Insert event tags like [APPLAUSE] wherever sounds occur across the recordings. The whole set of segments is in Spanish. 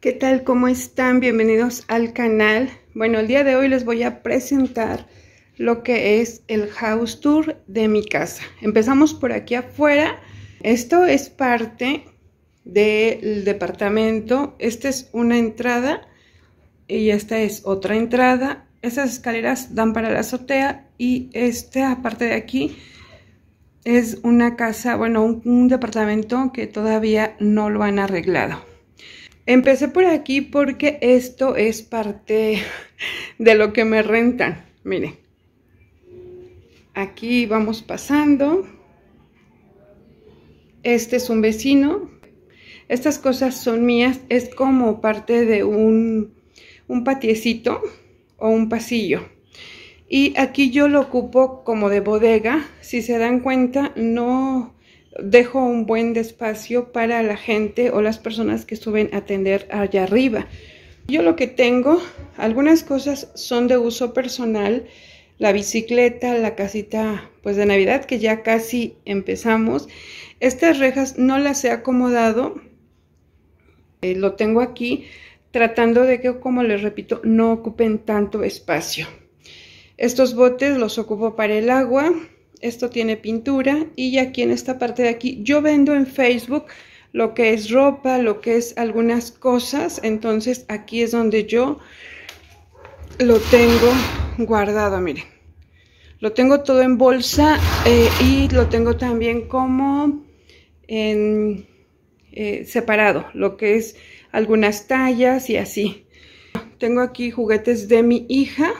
¿Qué tal? ¿Cómo están? Bienvenidos al canal. Bueno, el día de hoy les voy a presentar lo que es el house tour de mi casa. Empezamos por aquí afuera. Esto es parte del departamento. Esta es una entrada y esta es otra entrada. Estas escaleras dan para la azotea y esta parte de aquí es una casa, bueno, un departamento que todavía no lo han arreglado. Empecé por aquí porque esto es parte de lo que me rentan. Miren, aquí vamos pasando. Este es un vecino. Estas cosas son mías. Es como parte de un, un patiecito o un pasillo. Y aquí yo lo ocupo como de bodega. Si se dan cuenta, no dejo un buen espacio para la gente o las personas que suben a atender allá arriba. Yo lo que tengo, algunas cosas son de uso personal, la bicicleta, la casita pues de Navidad que ya casi empezamos. Estas rejas no las he acomodado, eh, lo tengo aquí tratando de que, como les repito, no ocupen tanto espacio. Estos botes los ocupo para el agua, esto tiene pintura y aquí en esta parte de aquí yo vendo en Facebook lo que es ropa, lo que es algunas cosas. Entonces aquí es donde yo lo tengo guardado, miren. Lo tengo todo en bolsa eh, y lo tengo también como en eh, separado, lo que es algunas tallas y así. Tengo aquí juguetes de mi hija.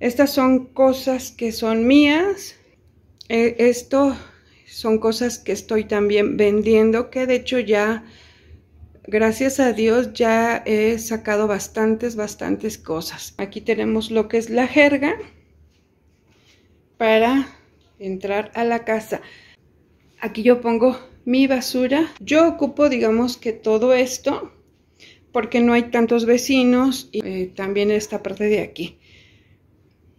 Estas son cosas que son mías, eh, esto son cosas que estoy también vendiendo, que de hecho ya, gracias a Dios, ya he sacado bastantes, bastantes cosas. Aquí tenemos lo que es la jerga para entrar a la casa. Aquí yo pongo mi basura. Yo ocupo, digamos, que todo esto porque no hay tantos vecinos y eh, también esta parte de aquí.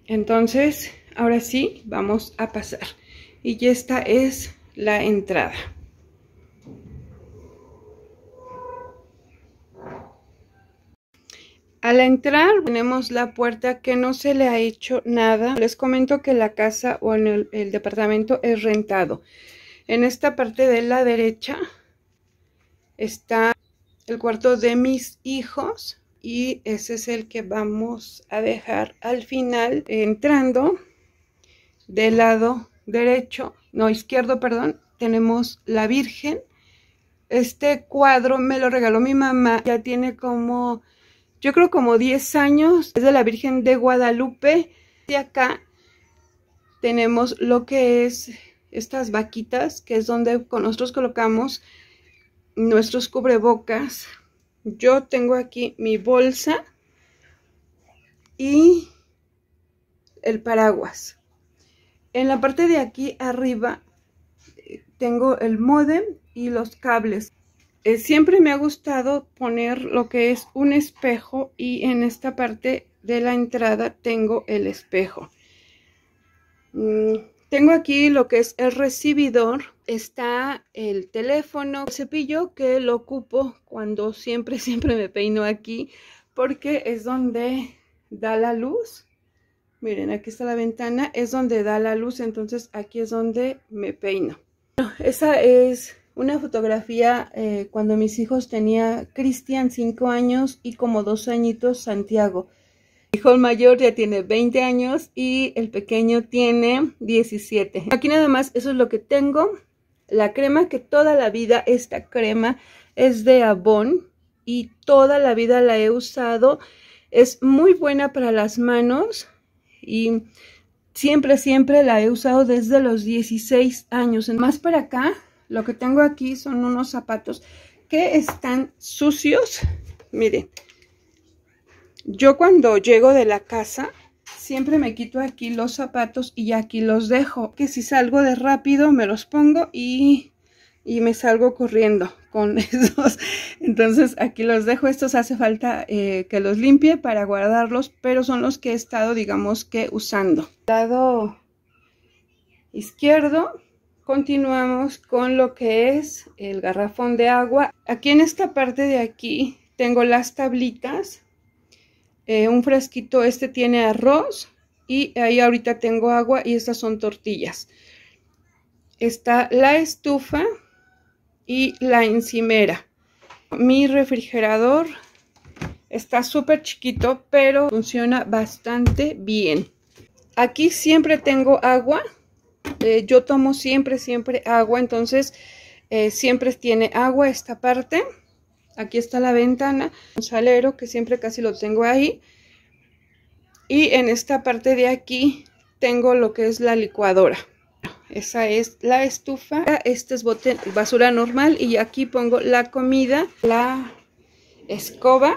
Entonces, ahora sí, vamos a pasar y esta es la entrada. Al entrar tenemos la puerta que no se le ha hecho nada. Les comento que la casa o el, departamento es rentado. En esta parte de la derecha está el cuarto de mis hijos y ese es el que vamos a dejar al final entrando del lado derecho, no, izquierdo, perdón, tenemos la Virgen. Este cuadro me lo regaló mi mamá, ya tiene como, yo creo como 10 años, es de la Virgen de Guadalupe. Y acá tenemos lo que es estas vaquitas, que es donde nosotros colocamos nuestros cubrebocas. Yo tengo aquí mi bolsa y el paraguas. En la parte de aquí arriba tengo el modem y los cables. Eh, siempre me ha gustado poner lo que es un espejo y en esta parte de la entrada tengo el espejo. Mm, tengo aquí lo que es el recibidor, está el teléfono, el cepillo que lo ocupo cuando siempre, [LAUGHS] siempre me peino aquí porque es donde da la luz Miren, aquí está la ventana, es donde da la luz, entonces aquí es donde me peino. esa es una fotografía eh, cuando mis hijos tenía Cristian 5 años y como dos añitos Santiago. Mi hijo mayor ya tiene 20 años y el pequeño tiene 17. Aquí nada más, eso es lo que tengo. La crema que toda la vida, esta crema es de Avon y toda la vida la he usado. Es muy buena para las manos y siempre, siempre la he usado desde los 16 años. Más para acá, lo que tengo aquí son unos zapatos que están sucios. Miren, yo cuando llego de la casa, siempre me quito aquí los zapatos y aquí los dejo. Que si salgo de rápido me los pongo y y me salgo corriendo con [LAUGHS] esos. Entonces aquí los dejo, estos hace falta eh, que los limpie para guardarlos, pero son los que he estado, digamos que usando. Lado izquierdo, continuamos con lo que es el garrafón de agua. Aquí en esta parte de aquí tengo las tablitas, eh, un frasquito, este tiene arroz y ahí ahorita tengo agua y estas son tortillas. Está la estufa, y la encimera. Mi refrigerador está súper chiquito, pero funciona bastante bien. Aquí siempre tengo agua. Eh, yo tomo siempre, siempre agua, entonces eh, siempre tiene agua esta parte. Aquí está la ventana, un salero que siempre casi lo tengo ahí. Y en esta parte de aquí tengo lo que es la licuadora esa es la estufa. Este es basura normal y aquí pongo la comida, la escoba.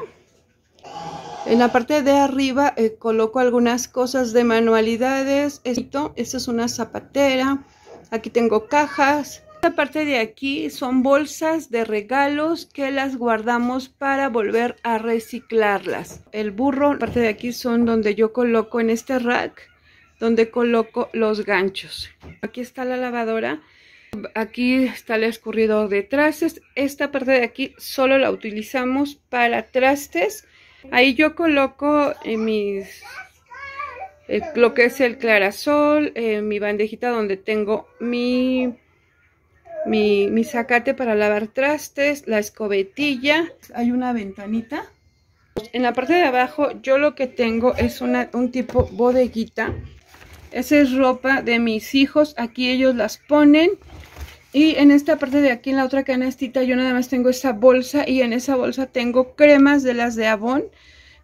En la parte de arriba eh, coloco algunas cosas de manualidades. Esto, esta es una zapatera. Aquí tengo cajas. Esta parte de aquí son bolsas de regalos que las guardamos para volver a reciclarlas. El burro, parte de aquí son donde yo coloco en este rack donde coloco los ganchos. Aquí está la lavadora, aquí está el escurridor de trastes. Esta parte de aquí solo la utilizamos para trastes. Ahí yo coloco eh, mis, eh, lo que es el clarasol, eh, mi bandejita donde tengo mi, mi, para lavar trastes, la escobetilla. Hay una ventanita. En la parte de abajo yo lo que tengo es un tipo bodeguita esa es ropa de mis hijos. Aquí ellos las ponen. Y en esta parte de aquí, en la otra canastita, yo nada más tengo esta bolsa. Y en esa bolsa tengo cremas de las de Avon.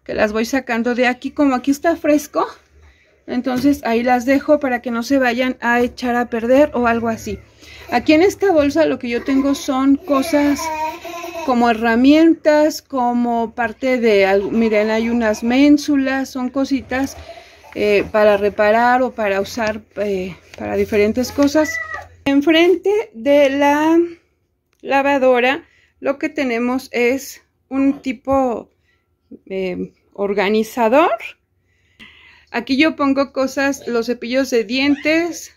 Que las voy sacando de aquí. Como aquí está fresco. Entonces ahí las dejo para que no se vayan a echar a perder o algo así. Aquí en esta bolsa lo que yo tengo son cosas como herramientas, como parte de, miren, hay unas ménsulas, son cositas eh, para reparar o para usar eh, para diferentes cosas. Enfrente de la lavadora lo que tenemos es un tipo em, organizador. Aquí yo pongo cosas, los cepillos de dientes,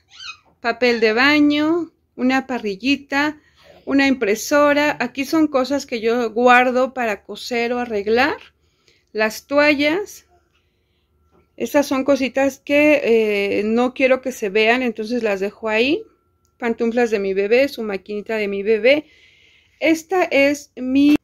papel de baño, una parrillita, una impresora. Aquí son cosas que yo guardo para coser o arreglar. Las toallas, estas son cositas que eh, no quiero que se vean, entonces las dejo ahí. Pantuflas de mi bebé, su maquinita de mi bebé. Esta es mi,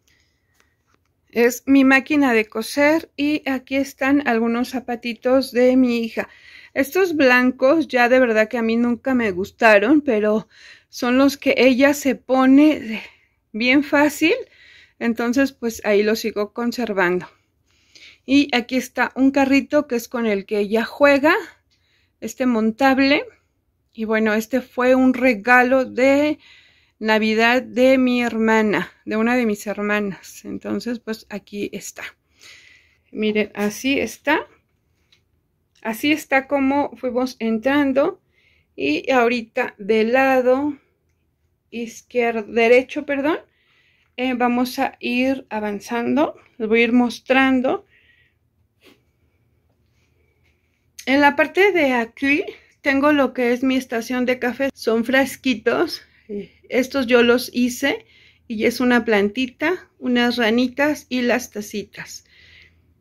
es mi máquina de coser y aquí están algunos zapatitos de mi hija. Estos blancos ya de verdad que a mí nunca me gustaron, pero son los que ella se pone bien fácil. Entonces pues ahí los sigo conservando. Y aquí está un carrito que es con el que ella juega, este montable. Y bueno, este fue un regalo de Navidad de mi hermana, de una de mis hermanas. Entonces, pues aquí está. Miren, así está. Así está como fuimos entrando. Y ahorita de lado izquierdo, derecho, perdón, eh, vamos a ir avanzando. Les voy a ir mostrando En la parte de aquí tengo lo que es mi estación de café. Son frasquitos. Eh, estos yo los hice y es una plantita, unas ranitas y las tacitas.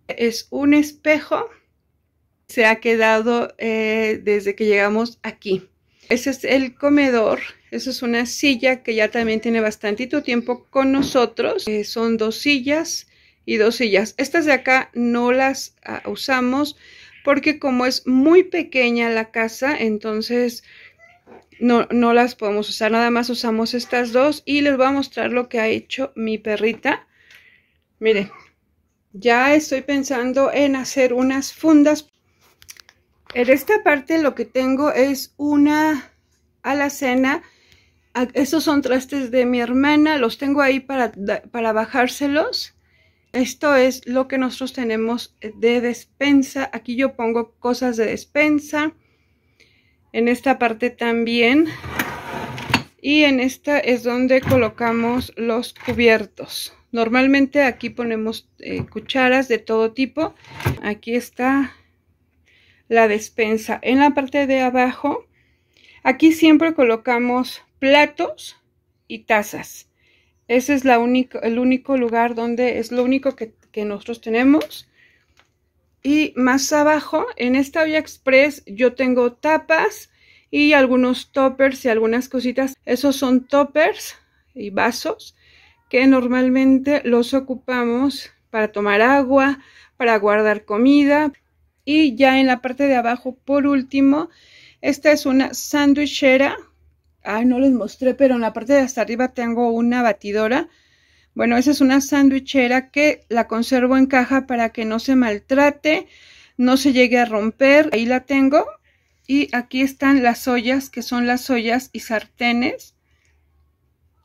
Es un espejo. Se ha quedado eh, desde que llegamos aquí. Ese es el comedor. Esa es una silla que ya también tiene bastantito tiempo con nosotros. Eh, son dos sillas y dos sillas. Estas de acá no las ah, usamos porque como es muy pequeña la casa, entonces no, las podemos usar, nada más usamos estas dos y les voy a mostrar lo que ha hecho mi perrita. Miren, ya estoy pensando en hacer unas fundas. En esta parte lo que tengo es una alacena. Ah, Estos son trastes de mi hermana, los tengo ahí para, para bajárselos. Esto es lo que nosotros tenemos de despensa. Aquí yo pongo cosas de despensa. En esta parte también. Y en esta es donde colocamos los cubiertos. Normalmente aquí ponemos eh, cucharas de todo tipo. Aquí está la despensa. En la parte de abajo, aquí siempre colocamos platos y tazas. Ese es el único lugar donde es lo único que, nosotros tenemos. Y más abajo, en esta olla express, yo tengo tapas y algunos toppers y algunas cositas. Esos son toppers y vasos que normalmente los ocupamos para tomar agua, para guardar comida. Y ya en la parte de abajo, por último, esta es una sandwichera ay, no les mostré, pero en la parte de hasta arriba tengo una batidora. Bueno, esa es una sandwichera que la conservo en caja para que no se maltrate, no se llegue a romper. Ahí la tengo. Y aquí están las ollas, que son las ollas y sartenes,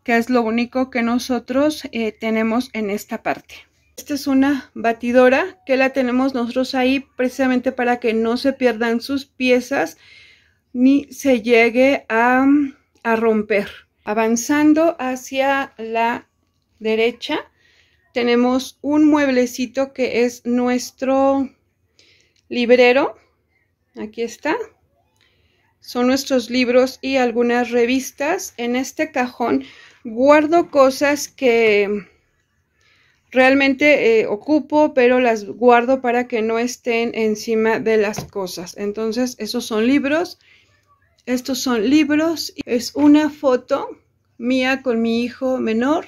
que es lo único que nosotros eh, tenemos en esta parte. Esta es una batidora que la tenemos nosotros ahí precisamente para que no se pierdan sus piezas ni se llegue a a romper. Avanzando hacia la derecha, tenemos un mueblecito que es nuestro librero. Aquí está. Son nuestros libros y algunas revistas. En este cajón guardo cosas que realmente eh, ocupo, pero las guardo para que no estén encima de las cosas. Entonces, esos son libros estos son libros, es una foto mía con mi hijo menor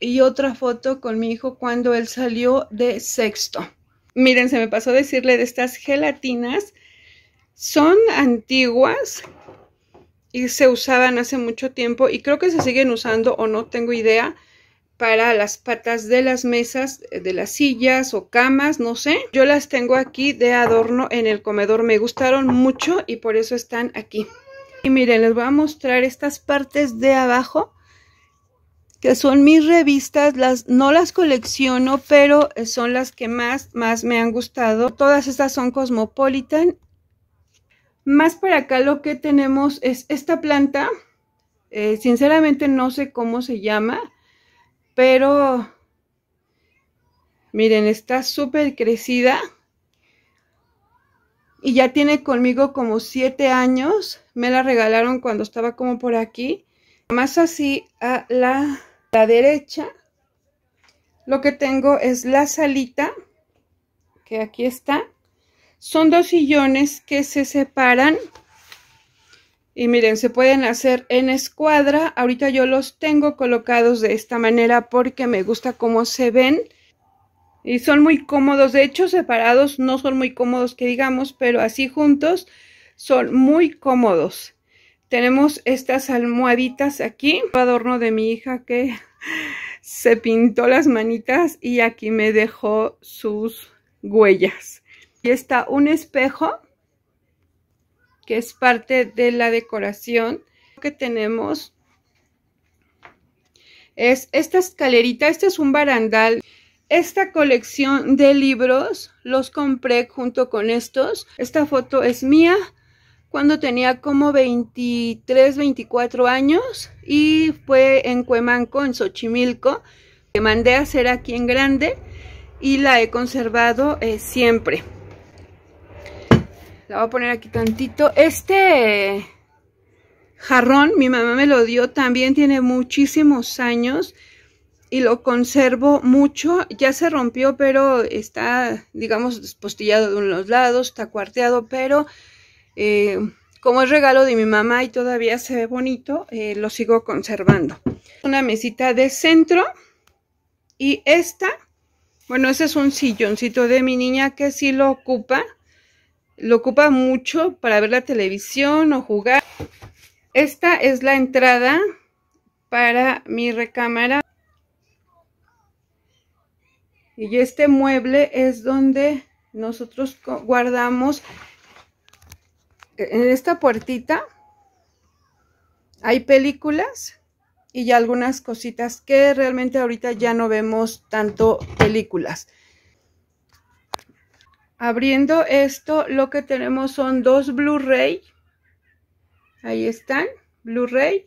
y otra foto con mi hijo cuando él salió de sexto. Miren, se me pasó decirle de estas gelatinas. Son antiguas y se usaban hace mucho tiempo y creo que se siguen usando o no tengo idea para las patas de las mesas, eh, de las sillas o camas, no sé. Yo las tengo aquí de adorno en el comedor. Me gustaron mucho y por eso están aquí. Y miren, les voy a mostrar estas partes de abajo que son mis revistas, las no las colecciono, pero eh, son las que más más me han gustado. Todas estas son Cosmopolitan. Más para acá lo que tenemos es esta planta. Eh, sinceramente no sé cómo se llama. Pero, miren, está súper crecida. Y ya tiene conmigo como siete años. Me la regalaron cuando estaba como por aquí. Más así a la, derecha. Lo que tengo es la salita. Que aquí está. Son dos sillones que se separan y miren, se pueden hacer en escuadra. Ahorita yo los tengo colocados de esta manera porque me gusta cómo se ven. Y son muy cómodos. De hecho, separados no son muy cómodos que digamos, pero así juntos son muy cómodos. Tenemos estas almohaditas aquí. Adorno de mi hija que [LAUGHS] se pintó las manitas y aquí me dejó sus huellas. Y está un espejo que es parte de la decoración que tenemos es esta escalerita, este es un barandal. Esta colección de libros los compré junto con estos. Esta foto es mía cuando tenía como 23, 24 años y fue en Cuemanco, en Xochimilco, que mandé a hacer aquí en grande y la he conservado eh, siempre. La voy a poner aquí tantito. Este jarrón, mi mamá me lo dio, también tiene muchísimos años y lo conservo mucho. Ya se rompió, pero está, digamos, despostillado de unos lados, está cuarteado, pero eh, como es regalo de mi mamá y todavía se ve bonito, eh, lo sigo conservando. Una mesita de centro y esta, bueno, ese es un silloncito de mi niña que sí lo ocupa lo ocupa mucho para ver la televisión o jugar. Esta es la entrada para mi recámara. Y este mueble es donde nosotros guardamos e-, en esta puertita hay películas y algunas cositas que realmente ahorita ya no vemos tanto películas. Abriendo esto, lo que tenemos son dos Blu-ray. Ahí están, Blu-ray.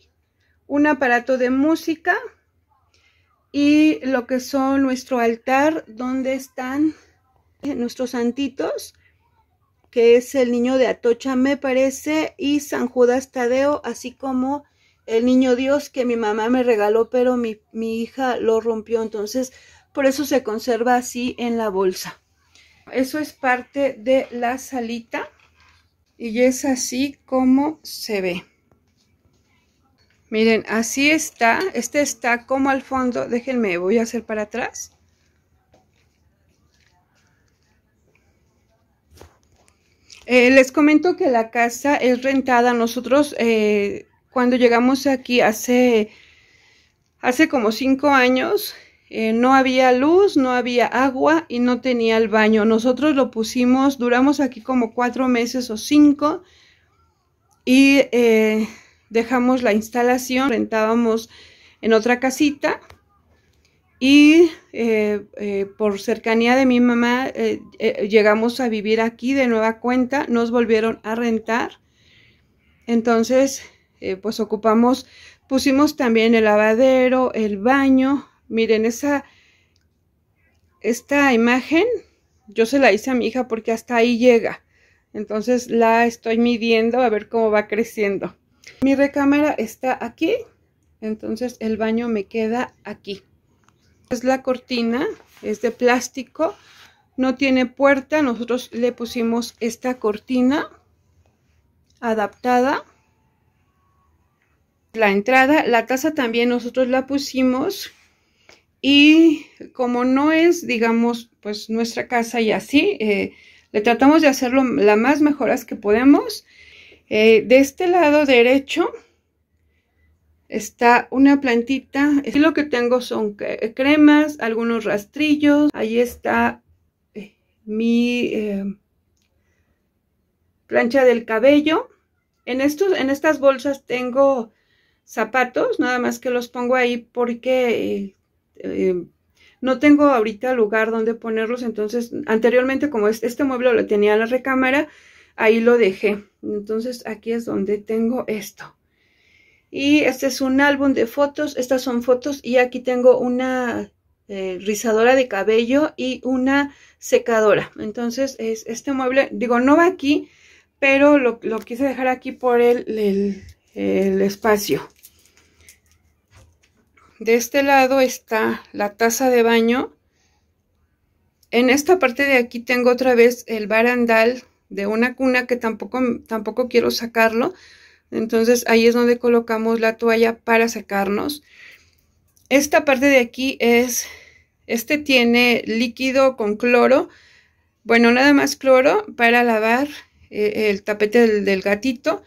Un aparato de música. Y lo que son nuestro altar, donde están nuestros santitos, que es el niño de Atocha, me parece, y San Judas Tadeo, así como el niño Dios que mi mamá me regaló, pero mi, mi hija lo rompió. Entonces, por eso se conserva así en la bolsa. Eso es parte de la salita y es así como se ve. Miren, así está. Este está como al fondo. Déjenme, voy a hacer para atrás. Eh, les comento que la casa es rentada. Nosotros eh, cuando llegamos aquí hace, hace como cinco años, eh, no había luz, no había agua y no tenía el baño. Nosotros lo pusimos, duramos aquí como cuatro meses o cinco y eh, dejamos la instalación, rentábamos en otra casita y eh, por cercanía de mi mamá llegamos a vivir aquí de nueva cuenta, nos volvieron a rentar. Entonces, pues ocupamos, pusimos también el lavadero, el baño, Miren, esa, esta imagen yo se la hice a mi hija porque hasta ahí llega. Entonces la estoy midiendo a ver cómo va creciendo. Mi recámara está aquí, entonces el baño me queda aquí. Es la cortina, es de plástico, no tiene puerta. Nosotros le pusimos esta cortina adaptada. La entrada, la taza también nosotros la pusimos y como no es, digamos, pues nuestra casa y así, eh, le tratamos de hacerlo las más mejoras que podemos. Eh, de este lado derecho está una plantita. Aquí lo que tengo son cremas, algunos rastrillos. Ahí está eh, mi plancha del cabello. En, estos, en estas bolsas tengo zapatos, nada más que los pongo ahí porque eh, no tengo ahorita lugar donde ponerlos, entonces anteriormente como este, mueble lo tenía en la recámara, ahí lo dejé. Entonces aquí es donde tengo esto. Y este es un álbum de fotos, estas son fotos y aquí tengo una eh, rizadora de cabello y una secadora. Entonces es este mueble, digo, no va aquí, pero lo, quise dejar aquí por el, el espacio de este lado está la taza de baño. En esta parte de aquí tengo otra vez el barandal de una cuna que tampoco, tampoco quiero sacarlo. Entonces ahí es donde colocamos la toalla para sacarnos. Esta parte de aquí es, este tiene líquido con cloro. Bueno, nada más cloro para lavar eh, el tapete del gatito.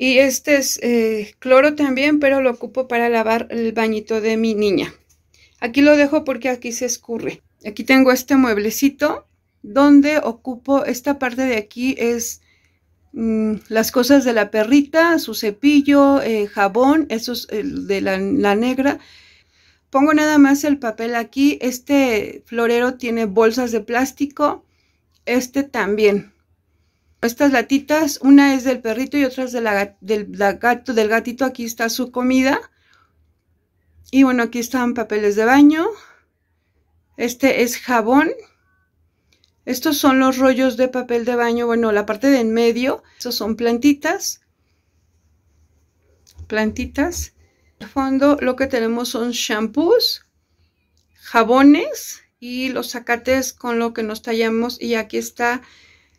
Y este es eh, cloro también, pero lo ocupo para lavar el bañito de mi niña. Aquí lo dejo porque aquí se escurre. Aquí tengo este mueblecito donde ocupo esta parte de aquí es mm, las cosas de la perrita, su cepillo, eh, jabón, eso es de la, la negra. Pongo nada más el papel aquí. Este florero tiene bolsas de plástico. Este también estas latitas, una es del perrito y otra es de la, del, gato, del gatito. Aquí está su comida. Y bueno, aquí están papeles de baño. Este es jabón. Estos son los rollos de papel de baño. Bueno, la parte de en medio. Estos son plantitas. Plantitas. Al fondo lo que tenemos son shampoos, jabones y los acates con lo que nos tallamos. Y aquí está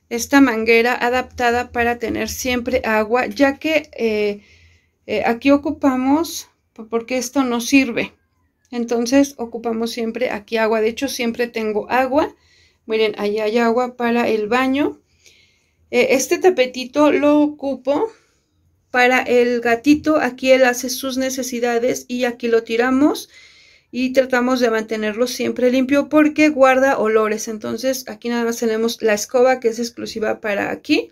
esta manguera adaptada para tener siempre agua, ya que eh, eh, aquí ocupamos, porque esto no sirve. Entonces ocupamos siempre aquí agua. De hecho, siempre tengo agua. Miren, allá hay agua para el baño. Eh, este tapetito lo ocupo para el gatito. Aquí él hace sus necesidades y aquí lo tiramos y tratamos de mantenerlo siempre limpio porque guarda olores. Entonces aquí nada más tenemos la escoba que es exclusiva para aquí.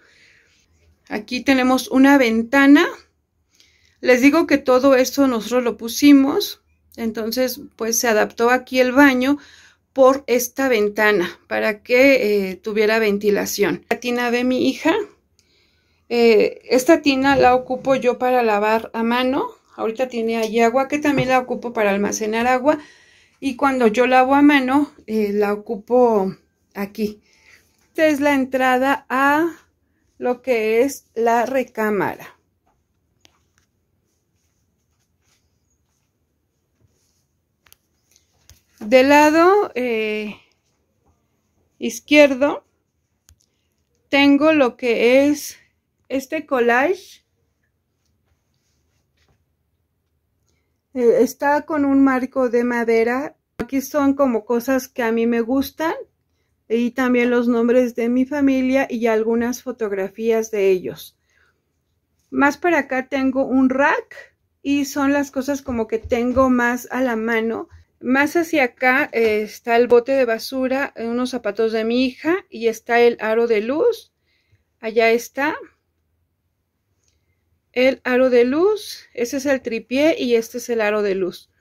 Aquí tenemos una ventana. Les digo que todo esto nosotros lo pusimos. Entonces pues se adaptó aquí el baño por esta ventana para que eh, tuviera ventilación. La tina de mi hija. Eh, esta tina la ocupo yo para lavar a mano Ahorita tiene ahí agua que también la ocupo para almacenar agua. Y cuando yo lavo a mano, eh, la ocupo aquí. Esta es la entrada a lo que es la recámara. Del lado eh, izquierdo tengo lo que es este collage Eh, está con un marco de madera. Aquí son como cosas que a mí me gustan y también los nombres de mi familia y algunas fotografías de ellos. Más para acá tengo un rack y son las cosas como que tengo más a la mano. Más hacia acá eh, está el bote de basura, unos zapatos de mi hija y está el aro de luz. Allá está el aro de luz, ese es el tripié y este es el aro de luz.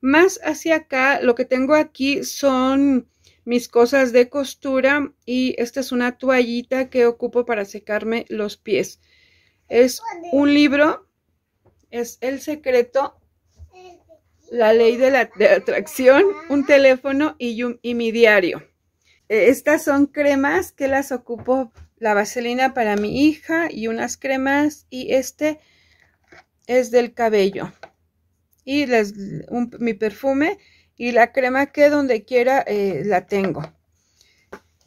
Más hacia acá, lo que tengo aquí son mis cosas de costura y esta es una toallita que ocupo para secarme los pies. Es un libro, es El secreto, La ley de la atracción, un teléfono y, y mi diario. Estas son cremas que las ocupo la vaselina para mi hija y unas cremas y este es del cabello y mi perfume y la crema que donde quiera eh, la tengo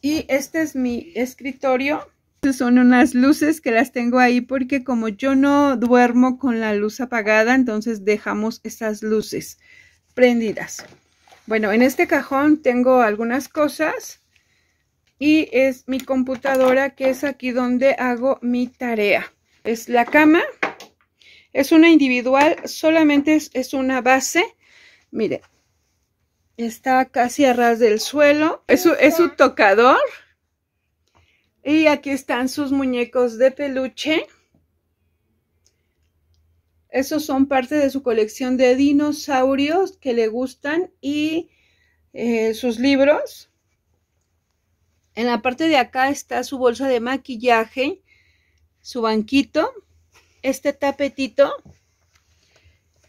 y este es mi escritorio son unas luces que las tengo ahí porque como yo no duermo con la luz apagada entonces dejamos esas luces prendidas bueno en este cajón tengo algunas cosas y es mi computadora que es aquí donde hago mi tarea. Es la cama, es una individual, solamente es, una base. Mire, está casi a ras del suelo, es su, tocador. Y aquí están sus muñecos de peluche. Esos son parte de su colección de dinosaurios que le gustan y eh, sus libros. En la parte de acá está su bolsa de maquillaje, su banquito, este tapetito.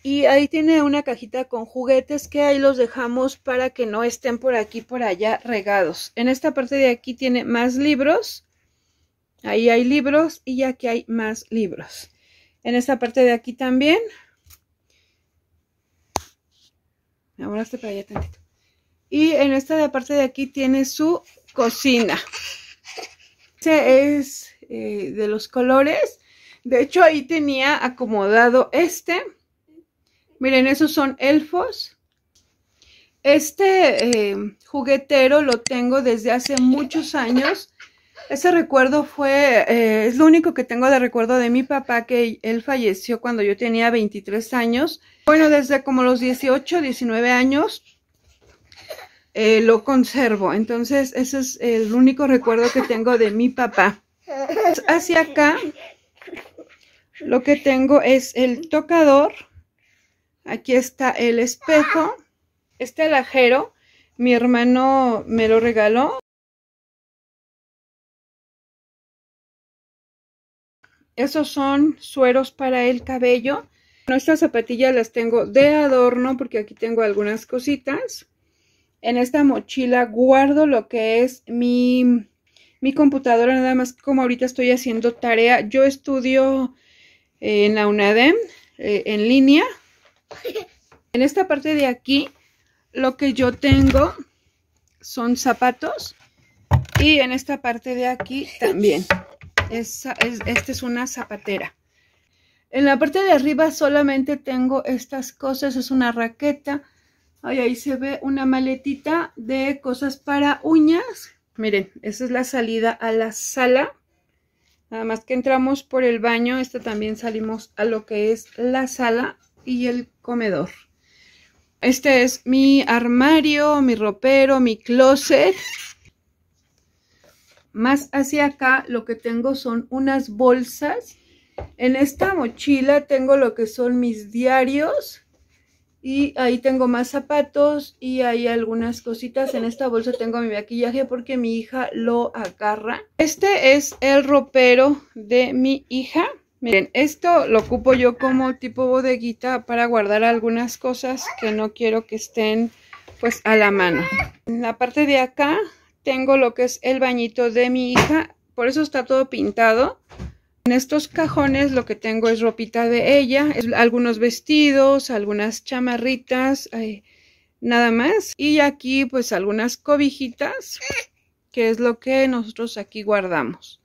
Y ahí tiene una cajita con juguetes que ahí los dejamos para que no estén por aquí por allá regados. En esta parte de aquí tiene más libros. Ahí hay libros y ya que hay más libros. En esta parte de aquí también. Me este para allá tantito. Y en esta de parte de aquí tiene su cocina. Ese es eh, de los colores. De hecho, ahí tenía acomodado este. Miren, esos son elfos. Este eh, juguetero lo tengo desde hace muchos años. Ese recuerdo fue, eh, es lo único que tengo de recuerdo de mi papá, que él falleció cuando yo tenía 23 años. Bueno, desde como los 18, 19 años, eh, lo conservo. Entonces, ese es el único recuerdo que tengo de mi papá. Hacia acá, lo que tengo es el tocador. Aquí está el espejo. Este alajero, mi hermano me lo regaló. Esos son sueros para el cabello. Nuestras zapatillas las tengo de adorno porque aquí tengo algunas cositas en esta mochila guardo lo que es mi, computadora, nada más como ahorita estoy haciendo tarea. Yo estudio eh, en la UNADEM, eh, en línea. En esta parte de aquí, lo que yo tengo son zapatos. Y en esta parte de aquí también. Esta es una zapatera. En la parte de arriba solamente tengo estas cosas. Es una raqueta ahí se ve una maletita de cosas para uñas. Miren, esa es la salida a la sala. Nada más que entramos por el baño, esta también salimos a lo que es la sala y el comedor. Este es mi armario, mi ropero, mi closet. Más hacia acá lo que tengo son unas bolsas. En esta mochila tengo lo que son mis diarios y ahí tengo más zapatos y hay algunas cositas. En esta bolsa tengo mi maquillaje porque mi hija lo agarra. Este es el ropero de mi hija. Miren, esto lo ocupo yo como tipo bodeguita para guardar algunas cosas que no quiero que estén pues a la mano. En la parte de acá tengo lo que es el bañito de mi hija. Por eso está todo pintado. En estos cajones lo que tengo es ropita de ella, algunos vestidos, algunas chamarritas, eh, nada más. Y aquí pues algunas cobijitas, que es lo que nosotros aquí guardamos.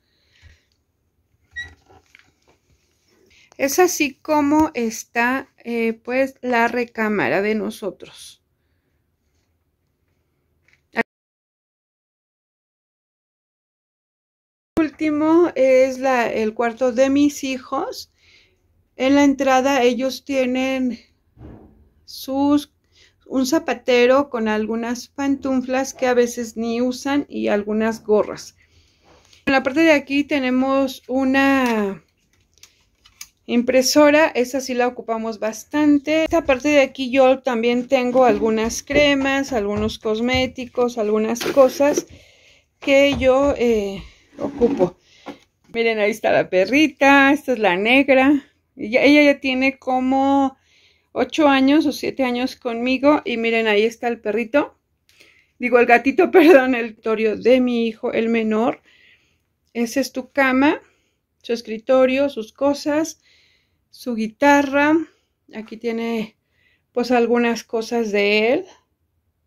Es así como está eh, pues la recámara de nosotros. es el cuarto de mis hijos. En la entrada ellos tienen sus un zapatero con algunas pantuflas que a veces ni usan y algunas gorras. En la parte de aquí tenemos una impresora, esa sí la ocupamos bastante. Esta parte de aquí yo también tengo algunas cremas, algunos cosméticos, algunas cosas que yo eh, ocupo. Miren, ahí está la perrita, esta es la negra. Ella, ella ya tiene como 8 años o 7 años conmigo y miren, ahí está el perrito. Digo, el gatito, [LAUGHS] perdón, el torio de mi hijo, el menor. Esa es tu cama, su escritorio, sus cosas, su guitarra. Aquí tiene pues algunas cosas de él,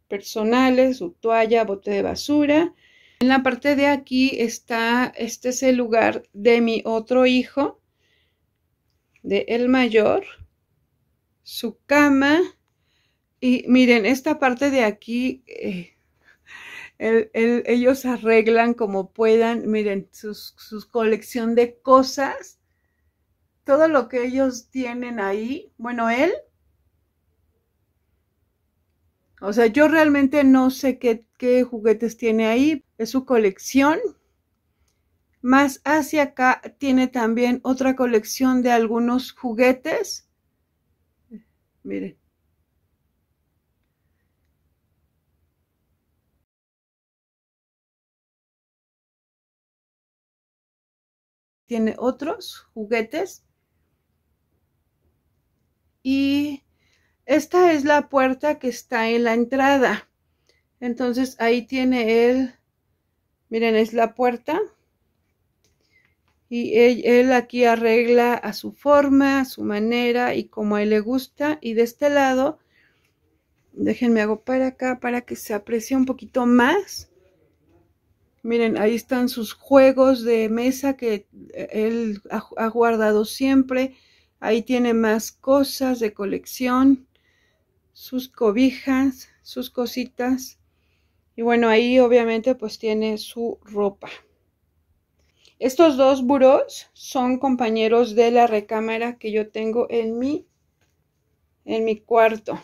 personales, su toalla, bote de basura. En la parte de aquí está, este es el lugar de mi otro hijo, de el mayor, su cama. Y miren, esta parte de aquí, eh, ellos arreglan como puedan, miren, su colección de cosas, todo lo que ellos tienen ahí, bueno, él. O sea, yo realmente no sé qué, qué juguetes tiene ahí, su colección. Más hacia acá tiene también otra colección de algunos juguetes. mire Tiene otros juguetes. Y esta es la puerta que está en la entrada. Entonces ahí tiene él Miren, es la puerta. Y él, aquí arregla a su forma, a su manera y como a él le gusta. Y de este lado, déjenme hago para acá para que se aprecie un poquito más. Miren, ahí están sus juegos de mesa que eh, él ha guardado siempre. Ahí tiene más cosas de colección, sus cobijas, sus cositas. Y bueno, ahí obviamente pues tiene su ropa. Estos dos buros son compañeros de la recámara que yo tengo en mi, en mi cuarto.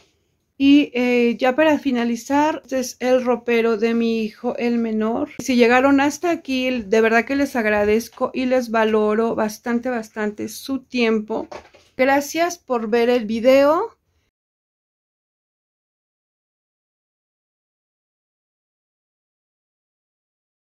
Y eh, ya para finalizar, este es el ropero de mi hijo, el menor. Si llegaron hasta aquí, de verdad que les agradezco y les valoro bastante, bastante su tiempo. Gracias por ver el video.